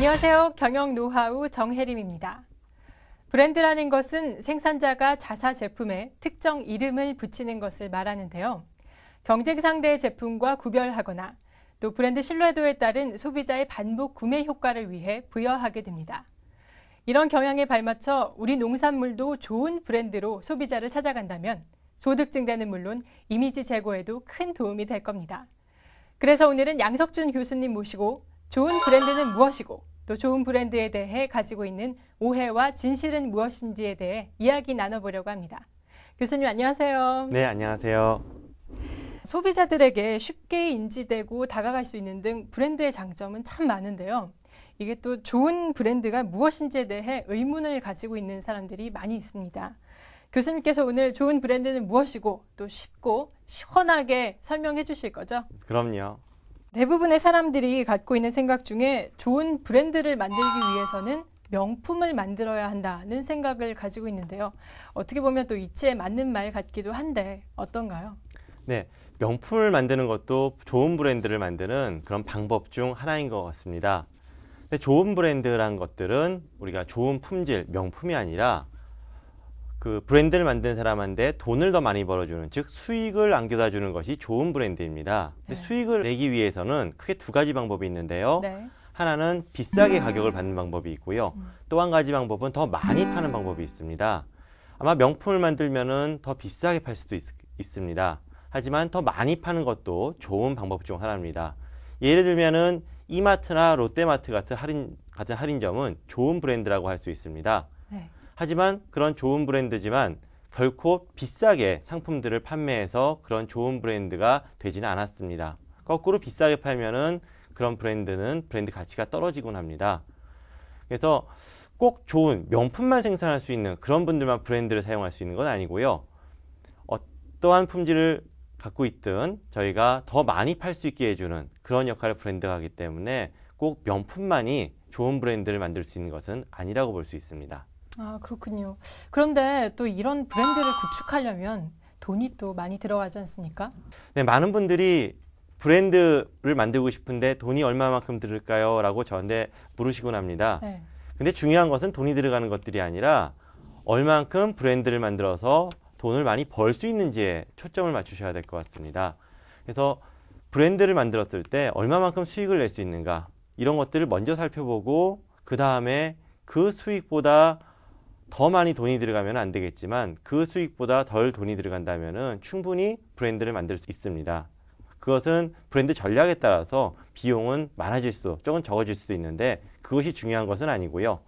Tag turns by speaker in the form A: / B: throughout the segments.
A: 안녕하세요. 경영 노하우 정혜림입니다. 브랜드라는 것은 생산자가 자사 제품에 특정 이름을 붙이는 것을 말하는데요. 경쟁 상대의 제품과 구별하거나 또 브랜드 신뢰도에 따른 소비자의 반복 구매 효과를 위해 부여하게 됩니다. 이런 경향에 발맞춰 우리 농산물도 좋은 브랜드로 소비자를 찾아간다면 소득 증대는 물론 이미지 제고에도 큰 도움이 될 겁니다. 그래서 오늘은 양석준 교수님 모시고 좋은 브랜드는 무엇이고 또 좋은 브랜드에 대해 가지고 있는 오해와 진실은 무엇인지에 대해 이야기 나눠보려고 합니다. 교수님 안녕하세요.
B: 네, 안녕하세요.
A: 소비자들에게 쉽게 인지되고 다가갈 수 있는 등 브랜드의 장점은 참 많은데요. 이게 또 좋은 브랜드가 무엇인지에 대해 의문을 가지고 있는 사람들이 많이 있습니다. 교수님께서 오늘 좋은 브랜드는 무엇이고 또 쉽고 시원하게 설명해 주실 거죠? 그럼요. 대부분의 사람들이 갖고 있는 생각 중에 좋은 브랜드를 만들기 위해서는 명품을 만들어야 한다는 생각을 가지고 있는데요. 어떻게 보면 또 이치에 맞는 말 같기도 한데 어떤가요?
B: 네, 명품을 만드는 것도 좋은 브랜드를 만드는 그런 방법 중 하나인 것 같습니다. 근데 좋은 브랜드란 것들은 우리가 좋은 품질, 명품이 아니라 그 브랜드를 만든 사람한테 돈을 더 많이 벌어주는 즉 수익을 안겨다 주는 것이 좋은 브랜드입니다. 근데 네. 수익을 내기 위해서는 크게 두 가지 방법이 있는데요. 네. 하나는 비싸게 가격을 받는 방법이 있고요. 음. 또한 가지 방법은 더 많이 파는 방법이 있습니다. 아마 명품을 만들면은 더 비싸게 팔 수도 있, 있습니다. 하지만 더 많이 파는 것도 좋은 방법 중 하나입니다. 예를 들면은 이마트나 롯데마트 같은 할인 같은 할인점은 좋은 브랜드라고 할 수 있습니다. 하지만 그런 좋은 브랜드지만 결코 비싸게 상품들을 판매해서 그런 좋은 브랜드가 되지는 않았습니다. 거꾸로 비싸게 팔면은 그런 브랜드는 브랜드 가치가 떨어지곤 합니다. 그래서 꼭 좋은 명품만 생산할 수 있는 그런 분들만 브랜드를 사용할 수 있는 건 아니고요. 어떠한 품질을 갖고 있든 저희가 더 많이 팔 수 있게 해주는 그런 역할을 브랜드가 하기 때문에 꼭 명품만이 좋은 브랜드를 만들 수 있는 것은 아니라고 볼 수 있습니다.
A: 아, 그렇군요. 그런데 또 이런 브랜드를 구축하려면 돈이 또 많이 들어가지 않습니까?
B: 네, 많은 분들이 브랜드를 만들고 싶은데 돈이 얼마만큼 들을까요? 라고 저한테 물으시곤 합니다. 네. 근데 중요한 것은 돈이 들어가는 것들이 아니라 얼만큼 마 브랜드를 만들어서 돈을 많이 벌 수 있는지에 초점을 맞추셔야 될 것 같습니다. 그래서 브랜드를 만들었을 때 얼마만큼 수익을 낼 수 있는가 이런 것들을 먼저 살펴보고 그 다음에 그 수익보다 더 많이 돈이 들어가면 안 되겠지만 그 수익보다 덜 돈이 들어간다면 충분히 브랜드를 만들 수 있습니다. 그것은 브랜드 전략에 따라서 비용은 많아질 수, 조금 적어질 수도 있는데 그것이 중요한 것은 아니고요.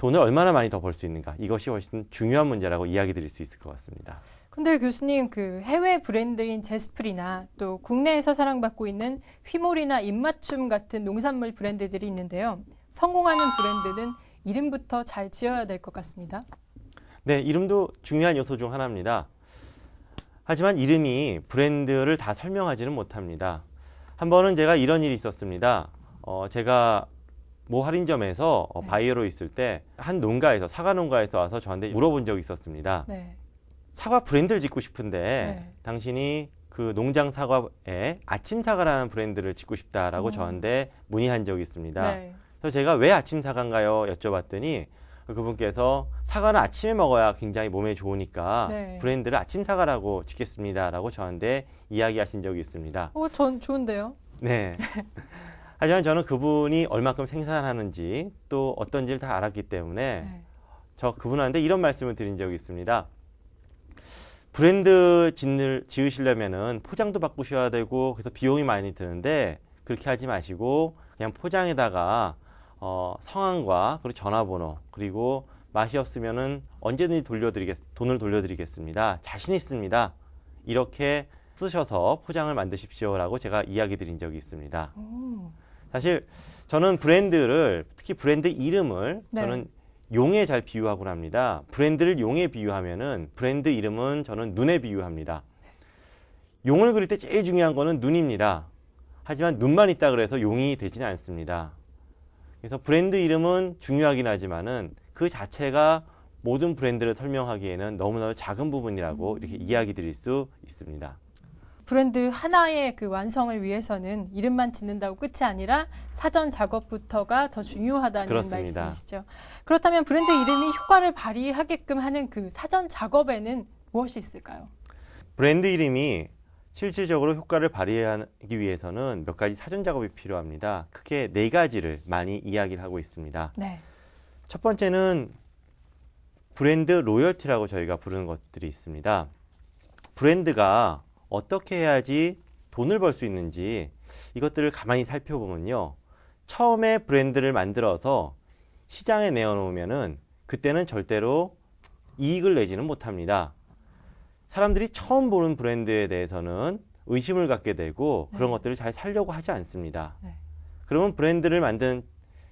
B: 돈을 얼마나 많이 더 벌 수 있는가 이것이 훨씬 중요한 문제라고 이야기 드릴 수 있을 것 같습니다.
A: 근데 교수님 그 해외 브랜드인 제스프리나 또 국내에서 사랑받고 있는 휘몰이나 입맞춤 같은 농산물 브랜드들이 있는데요. 성공하는 브랜드는 이름부터 잘 지어야 될 것 같습니다.
B: 네, 이름도 중요한 요소 중 하나입니다. 하지만 이름이 브랜드를 다 설명하지는 못합니다. 한 번은 제가 이런 일이 있었습니다. 어, 제가 모 할인점에서 어, 네. 바이어로 있을 때 한 농가에서 사과 농가에서 와서 저한테 물어본 적이 있었습니다. 네. 사과 브랜드를 짓고 싶은데 네. 당신이 그 농장 사과에 아침 사과라는 브랜드를 짓고 싶다라고 음. 저한테 문의한 적이 있습니다. 네. 그래서 제가 왜 아침 사과인가요? 여쭤봤더니 그분께서 사과는 아침에 먹어야 굉장히 몸에 좋으니까 네. 브랜드를 아침 사과라고 짓겠습니다라고 저한테 이야기하신 적이 있습니다.
A: 어, 전 좋은데요.
B: 네. 하지만 저는 그분이 얼마큼 생산하는지 또 어떤지를 다 알았기 때문에 네. 저 그분한테 이런 말씀을 드린 적이 있습니다. 브랜드 짓을 지으시려면은 포장도 바꾸셔야 되고 그래서 비용이 많이 드는데 그렇게 하지 마시고 그냥 포장에다가 어, 성함과 그리고 전화번호 그리고 맛이 없으면은 언제든지 돌려드리겠 돈을 돌려드리겠습니다. 자신 있습니다. 이렇게 쓰셔서 포장을 만드십시오라고 제가 이야기 드린 적이 있습니다. 오. 사실 저는 브랜드를 특히 브랜드 이름을 네. 저는 용에 잘 비유하곤 합니다. 브랜드를 용에 비유하면은 브랜드 이름은 저는 눈에 비유합니다. 용을 그릴 때 제일 중요한 거는 눈입니다. 하지만 눈만 있다 그래서 용이 되지는 않습니다. 그래서 브랜드 이름은 중요하긴 하지만은 그 자체가 모든 브랜드를 설명하기에는 너무나 작은 부분이라고 음. 이렇게 이야기 드릴 수 있습니다.
A: 브랜드 하나의 그 완성을 위해서는 이름만 짓는다고 끝이 아니라 사전 작업부터가 더 중요하다는 그렇습니다. 말씀이시죠. 그렇다면 브랜드 이름이 효과를 발휘하게끔 하는 그 사전 작업에는 무엇이 있을까요?
B: 브랜드 이름이 실질적으로 효과를 발휘하기 위해서는 몇 가지 사전 작업이 필요합니다. 크게 네 가지를 많이 이야기를 하고 있습니다. 네. 첫 번째는 브랜드 로열티라고 저희가 부르는 것들이 있습니다. 브랜드가 어떻게 해야지 돈을 벌 수 있는지 이것들을 가만히 살펴보면요. 처음에 브랜드를 만들어서 시장에 내어놓으면은 그때는 절대로 이익을 내지는 못합니다. 사람들이 처음 보는 브랜드에 대해서는 의심을 갖게 되고 네. 그런 것들을 잘 살려고 하지 않습니다. 네. 그러면 브랜드를 만든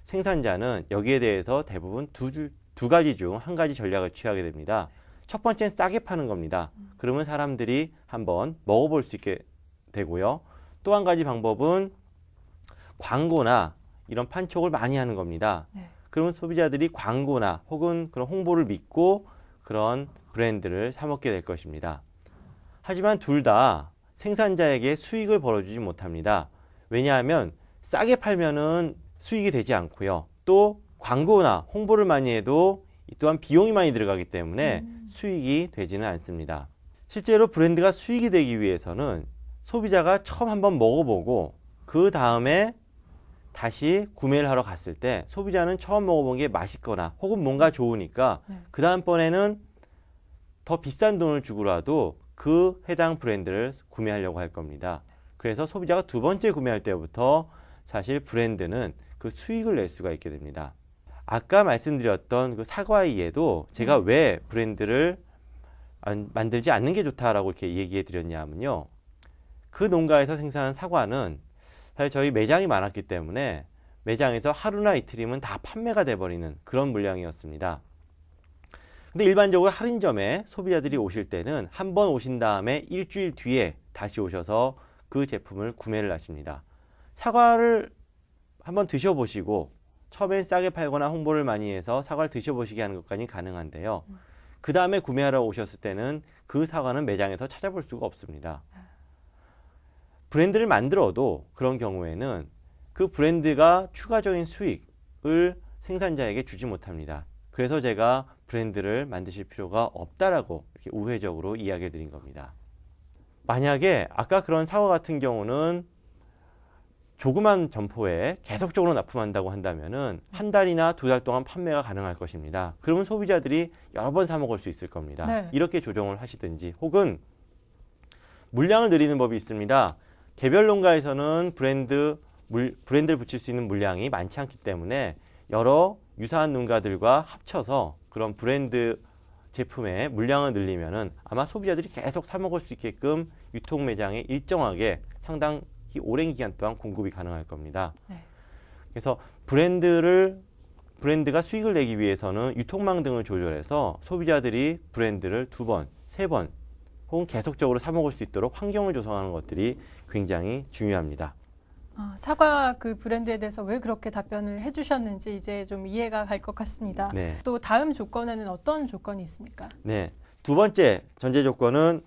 B: 생산자는 여기에 대해서 대부분 두, 두 가지 중 한 가지 전략을 취하게 됩니다. 첫 번째는 싸게 파는 겁니다. 음. 그러면 사람들이 한번 먹어볼 수 있게 되고요. 또 한 가지 방법은 광고나 이런 판촉을 많이 하는 겁니다. 네. 그러면 소비자들이 광고나 혹은 그런 홍보를 믿고 그런 브랜드를 사먹게 될 것입니다. 하지만 둘 다 생산자에게 수익을 벌어주지 못합니다. 왜냐하면 싸게 팔면은 수익이 되지 않고요. 또 광고나 홍보를 많이 해도 또한 비용이 많이 들어가기 때문에 음. 수익이 되지는 않습니다. 실제로 브랜드가 수익이 되기 위해서는 소비자가 처음 한번 먹어보고 그 다음에 다시 구매를 하러 갔을 때 소비자는 처음 먹어본 게 맛있거나 혹은 뭔가 좋으니까 네. 그 다음번에는 더 비싼 돈을 주고라도 그 해당 브랜드를 구매하려고 할 겁니다. 그래서 소비자가 두 번째 구매할 때부터 사실 브랜드는 그 수익을 낼 수가 있게 됩니다. 아까 말씀드렸던 그 사과이에도 제가 음. 왜 브랜드를 만들지 않는 게 좋다라고 이렇게 얘기해 드렸냐면요. 그 농가에서 생산한 사과는 사실 저희 매장이 많았기 때문에 매장에서 하루나 이틀이면 다 판매가 돼버리는 그런 물량이었습니다. 근데 일반적으로 할인점에 소비자들이 오실 때는 한 번 오신 다음에 일주일 뒤에 다시 오셔서 그 제품을 구매를 하십니다. 사과를 한번 드셔보시고 처음엔 싸게 팔거나 홍보를 많이 해서 사과를 드셔보시게 하는 것까지 가능한데요. 그 다음에 구매하러 오셨을 때는 그 사과는 매장에서 찾아볼 수가 없습니다. 브랜드를 만들어도 그런 경우에는 그 브랜드가 추가적인 수익을 생산자에게 주지 못합니다. 그래서 제가 브랜드를 만드실 필요가 없다라고 이렇게 우회적으로 이야기해 드린 겁니다. 만약에 아까 그런 사과 같은 경우는 조그만 점포에 계속적으로 납품한다고 한다면은 한 달이나 두 달 동안 판매가 가능할 것입니다. 그러면 소비자들이 여러 번 사 먹을 수 있을 겁니다. 네. 이렇게 조정을 하시든지 혹은 물량을 늘리는 법이 있습니다. 개별 농가에서는 브랜드 물, 브랜드를 붙일 수 있는 물량이 많지 않기 때문에 여러 유사한 농가들과 합쳐서 그런 브랜드 제품의 물량을 늘리면은 아마 소비자들이 계속 사 먹을 수 있게끔 유통 매장에 일정하게 상당히 오랜 기간 동안 공급이 가능할 겁니다. 네. 그래서 브랜드를 브랜드가 수익을 내기 위해서는 유통망 등을 조절해서 소비자들이 브랜드를 두 번, 세 번 혹은 계속적으로 사 먹을 수 있도록 환경을 조성하는 것들이 굉장히 중요합니다.
A: 어, 사과 그 브랜드에 대해서 왜 그렇게 답변을 해주셨는지 이제 좀 이해가 갈 것 같습니다. 네. 또 다음 조건에는 어떤 조건이 있습니까?
B: 네. 두 번째 전제 조건은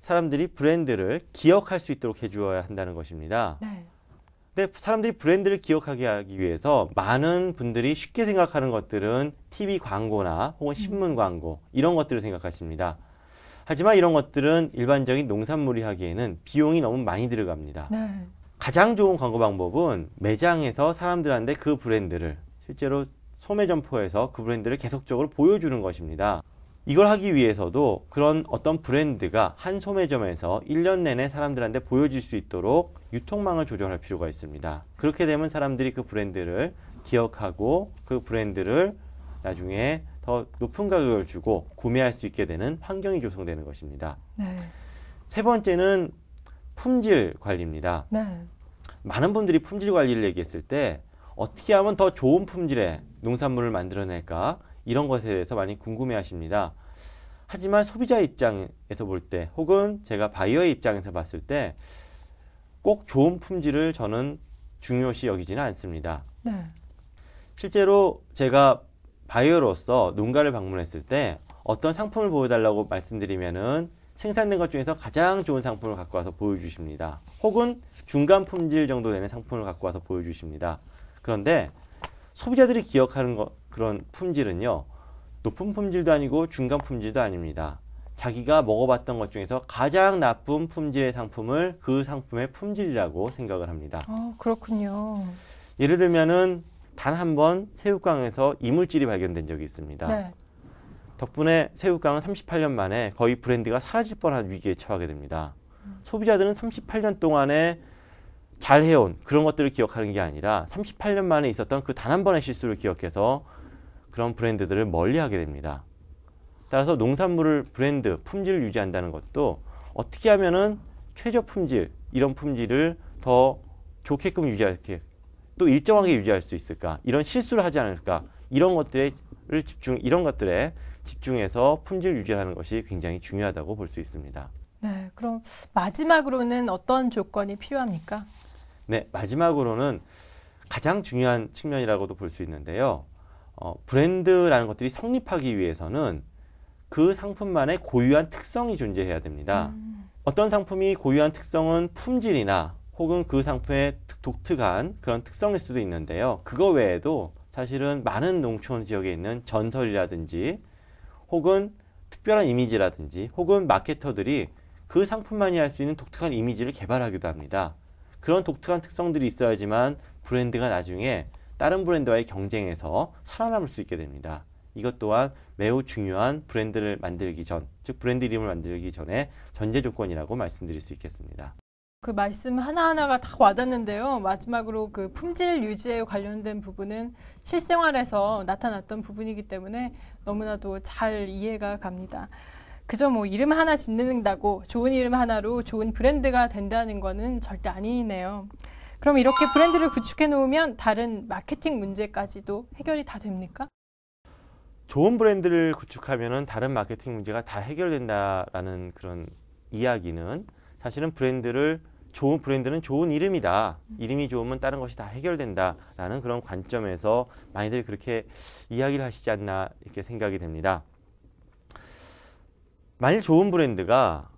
B: 사람들이 브랜드를 기억할 수 있도록 해주어야 한다는 것입니다. 네. 근데 사람들이 브랜드를 기억하게 하기 위해서 많은 분들이 쉽게 생각하는 것들은 TV 광고나 혹은 음. 신문 광고 이런 것들을 생각하십니다. 하지만 이런 것들은 일반적인 농산물이 하기에는 비용이 너무 많이 들어갑니다. 네. 가장 좋은 광고 방법은 매장에서 사람들한테 그 브랜드를 실제로 소매 점포에서 그 브랜드를 계속적으로 보여주는 것입니다. 이걸 하기 위해서도 그런 어떤 브랜드가 한 소매점에서 1년 내내 사람들한테 보여질 수 있도록 유통망을 조절할 필요가 있습니다. 그렇게 되면 사람들이 그 브랜드를 기억하고 그 브랜드를 나중에 더 높은 가격을 주고 구매할 수 있게 되는 환경이 조성되는 것입니다. 네. 세 번째는 품질 관리입니다. 네. 많은 분들이 품질 관리를 얘기했을 때 어떻게 하면 더 좋은 품질의 농산물을 만들어낼까 이런 것에 대해서 많이 궁금해 하십니다. 하지만 소비자 입장에서 볼 때 혹은 제가 바이어의 입장에서 봤을 때 꼭 좋은 품질을 저는 중요시 여기지는 않습니다. 네. 실제로 제가 바이어로서 농가를 방문했을 때 어떤 상품을 보여달라고 말씀드리면은 생산된 것 중에서 가장 좋은 상품을 갖고 와서 보여주십니다. 혹은 중간 품질 정도 되는 상품을 갖고 와서 보여주십니다. 그런데 소비자들이 기억하는 거, 그런 품질은요. 높은 품질도 아니고 중간 품질도 아닙니다. 자기가 먹어봤던 것 중에서 가장 나쁜 품질의 상품을 그 상품의 품질이라고 생각을 합니다.
A: 어, 그렇군요.
B: 예를 들면은 단 한 번 새우깡에서 이물질이 발견된 적이 있습니다. 네. 덕분에 새우깡은 38년 만에 거의 브랜드가 사라질 뻔한 위기에 처하게 됩니다. 소비자들은 38년 동안에 잘 해온 그런 것들을 기억하는 게 아니라 38년 만에 있었던 그 단 한 번의 실수를 기억해서 그런 브랜드들을 멀리하게 됩니다. 따라서 농산물을 브랜드 품질을 유지한다는 것도 어떻게 하면은 최저 품질 이런 품질을 더 좋게끔 유지할게 또 일정하게 유지할 수 있을까 이런 실수를 하지 않을까 이런 것들을 집중 이런 것들에 집중해서 품질 유지하는 것이 굉장히 중요하다고 볼 수 있습니다.
A: 네, 그럼 마지막으로는 어떤 조건이 필요합니까?
B: 네, 마지막으로는 가장 중요한 측면이라고도 볼 수 있는데요. 어, 브랜드라는 것들이 성립하기 위해서는 그 상품만의 고유한 특성이 존재해야 됩니다. 음. 어떤 상품이 고유한 특성은 품질이나 혹은 그 상품의 독특한 그런 특성일 수도 있는데요. 그거 외에도 사실은 많은 농촌 지역에 있는 전설이라든지 혹은 특별한 이미지라든지 혹은 마케터들이 그 상품만이 할 수 있는 독특한 이미지를 개발하기도 합니다. 그런 독특한 특성들이 있어야지만 브랜드가 나중에 다른 브랜드와의 경쟁에서 살아남을 수 있게 됩니다. 이것 또한 매우 중요한 브랜드를 만들기 전, 즉 브랜드 이름을 만들기 전에 전제 조건이라고 말씀드릴 수 있겠습니다.
A: 그 말씀 하나하나가 다 와닿는데요. 마지막으로 그 품질 유지에 관련된 부분은 실생활에서 나타났던 부분이기 때문에 너무나도 잘 이해가 갑니다. 그저 뭐 이름 하나 짓는다고 좋은 이름 하나로 좋은 브랜드가 된다는 거는 절대 아니네요. 그럼 이렇게 브랜드를 구축해 놓으면 다른 마케팅 문제까지도 해결이 다 됩니까?
B: 좋은 브랜드를 구축하면 다른 마케팅 문제가 다 해결된다라는 그런 이야기는 사실은 브랜드를 좋은 브랜드는 좋은 이름이다. 이름이 좋으면 다른 것이 다 해결된다라는 그런 관점에서 많이들 그렇게 이야기를 하시지 않나 이렇게 생각이 됩니다. 만일 좋은 브랜드가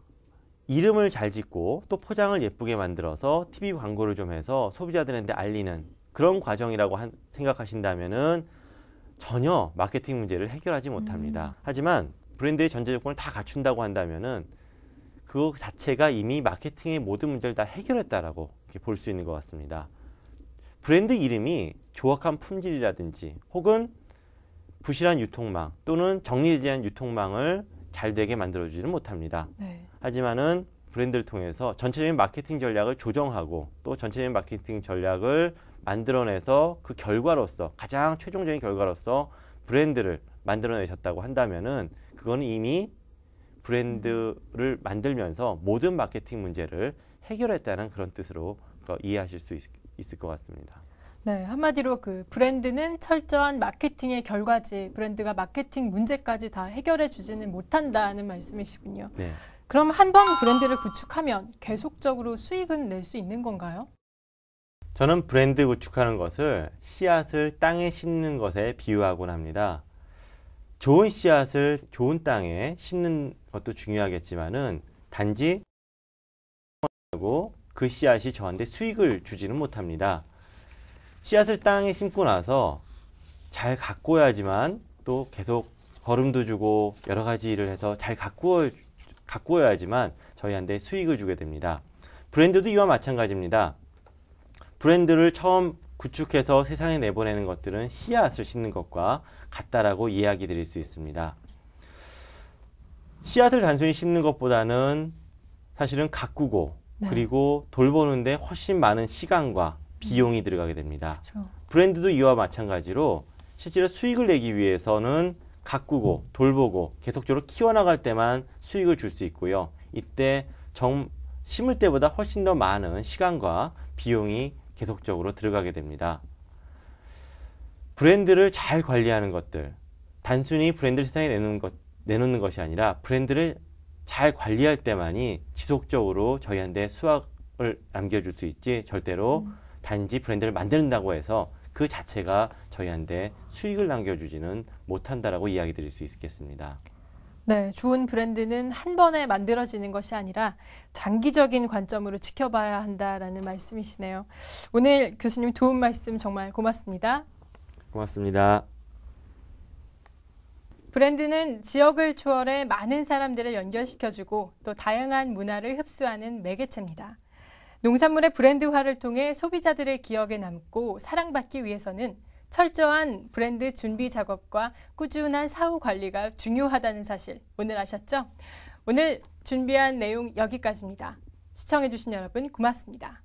B: 이름을 잘 짓고 또 포장을 예쁘게 만들어서 TV 광고를 좀 해서 소비자들한테 알리는 그런 과정이라고 한, 생각하신다면은 전혀 마케팅 문제를 해결하지 못합니다. 음. 하지만 브랜드의 전제 조건을 다 갖춘다고 한다면은 그 자체가 이미 마케팅의 모든 문제를 다 해결했다라고 볼 수 있는 것 같습니다. 브랜드 이름이 조악한 품질이라든지 혹은 부실한 유통망 또는 정리되지 않은 유통망을 잘 되게 만들어주지는 못합니다. 네. 하지만은 브랜드를 통해서 전체적인 마케팅 전략을 조정하고 또 전체적인 마케팅 전략을 만들어내서 그 결과로서 가장 최종적인 결과로서 브랜드를 만들어내셨다고 한다면은 그거는 이미 브랜드를 만들면서 모든 마케팅 문제를 해결했다는 그런 뜻으로 이해하실 수 있, 있을 것 같습니다.
A: 네, 한마디로 그 브랜드는 철저한 마케팅의 결과지 브랜드가 마케팅 문제까지 다 해결해 주지는 못한다는 말씀이시군요. 네. 그럼 한 번 브랜드를 구축하면 계속적으로 수익은 낼 수 있는 건가요?
B: 저는 브랜드 구축하는 것을 씨앗을 땅에 심는 것에 비유하곤 합니다. 좋은 씨앗을 좋은 땅에 심는 것도 중요하겠지만은 단지 그 씨앗이 저한테 수익을 주지는 못합니다. 씨앗을 땅에 심고 나서 잘가꾸어야지만또 계속 거름도 주고 여러 가지 일을 해서 잘 가꾸어 가꾸어야지만 저희한테 수익을 주게 됩니다. 브랜드도 이와 마찬가지입니다. 브랜드를 처음 구축해서 세상에 내보내는 것들은 씨앗을 심는 것과 같다라고 이야기 드릴 수 있습니다. 씨앗을 단순히 심는 것보다는 사실은 가꾸고 네. 그리고 돌보는데 훨씬 많은 시간과 음. 비용이 들어가게 됩니다. 그쵸. 브랜드도 이와 마찬가지로 실제로 수익을 내기 위해서는 가꾸고 음. 돌보고 계속적으로 키워나갈 때만 수익을 줄 수 있고요. 이때 정, 심을 때보다 훨씬 더 많은 시간과 비용이 계속적으로 들어가게 됩니다. 브랜드를 잘 관리하는 것들, 단순히 브랜드를 세상에 내놓는 것 내놓는 것이 아니라 브랜드를 잘 관리할 때만이 지속적으로 저희한테 수확을 남겨줄 수 있지 절대로 음. 단지 브랜드를 만든다고 해서 그 자체가 저희한테 수익을 남겨주지는 못한다라고 이야기 드릴 수 있겠습니다.
A: 네, 좋은 브랜드는 한 번에 만들어지는 것이 아니라 장기적인 관점으로 지켜봐야 한다라는 말씀이시네요. 오늘 교수님 도움 말씀 정말 고맙습니다.
B: 고맙습니다.
A: 브랜드는 지역을 초월해 많은 사람들을 연결시켜주고 또 다양한 문화를 흡수하는 매개체입니다. 농산물의 브랜드화를 통해 소비자들의 기억에 남고 사랑받기 위해서는 철저한 브랜드 준비 작업과 꾸준한 사후 관리가 중요하다는 사실 오늘 아셨죠? 오늘 준비한 내용 여기까지입니다. 시청해주신 여러분 고맙습니다.